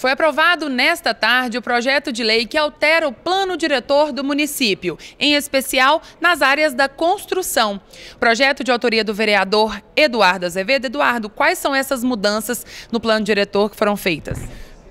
Foi aprovado nesta tarde o projeto de lei que altera o plano diretor do município, em especial nas áreas da construção. Projeto de autoria do vereador Eduardo Azevedo. Eduardo, quais são essas mudanças no plano diretor que foram feitas?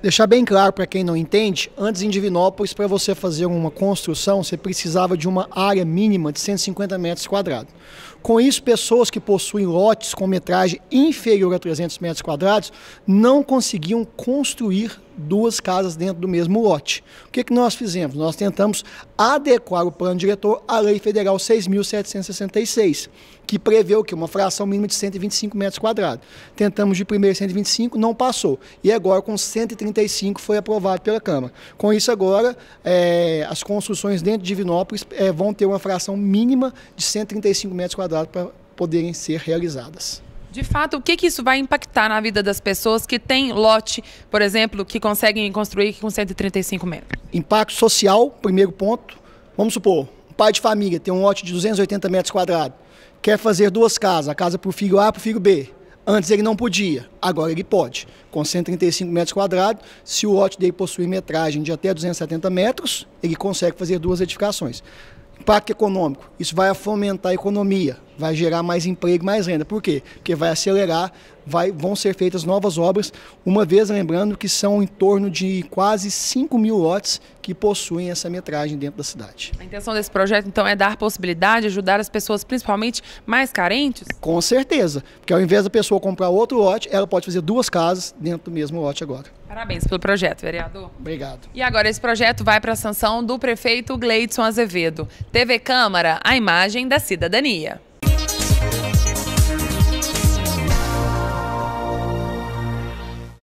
Deixar bem claro para quem não entende, antes em Divinópolis, para você fazer uma construção, você precisava de uma área mínima de 150 metros quadrados. Com isso, pessoas que possuem lotes com metragem inferior a 300 metros quadrados não conseguiam construir duas casas dentro do mesmo lote. O que, que nós fizemos? Nós tentamos adequar o plano diretor à Lei Federal 6.766, que prevê o que? Uma fração mínima de 125 metros quadrados. Tentamos de primeiro 125, não passou. E agora com 135 foi aprovado pela Câmara. Com isso agora, é, as construções dentro de Divinópolis é, vão ter uma fração mínima de 135 metros quadrados para poderem ser realizadas. De fato, o que, que isso vai impactar na vida das pessoas que têm lote, por exemplo, que conseguem construir com 135 metros? Impacto social, primeiro ponto. Vamos supor, um pai de família tem um lote de 280 metros quadrados, quer fazer duas casas, a casa para o filho A e para o filho B. Antes ele não podia, agora ele pode. Com 135 metros quadrados, se o lote dele possuir metragem de até 270 metros, ele consegue fazer duas edificações. Impacto econômico, isso vai fomentar a economia, vai gerar mais emprego, mais renda. Por quê? Porque vai acelerar, vai, vão ser feitas novas obras, uma vez lembrando que são em torno de quase 5 mil lotes que possuem essa metragem dentro da cidade. A intenção desse projeto, então, é dar possibilidade, ajudar as pessoas, principalmente mais carentes? Com certeza, porque ao invés da pessoa comprar outro lote, ela pode fazer duas casas dentro do mesmo lote agora. Parabéns pelo projeto, vereador. Obrigado. E agora esse projeto vai para a sanção do prefeito Gleidson Azevedo. TV Câmara, a imagem da cidadania.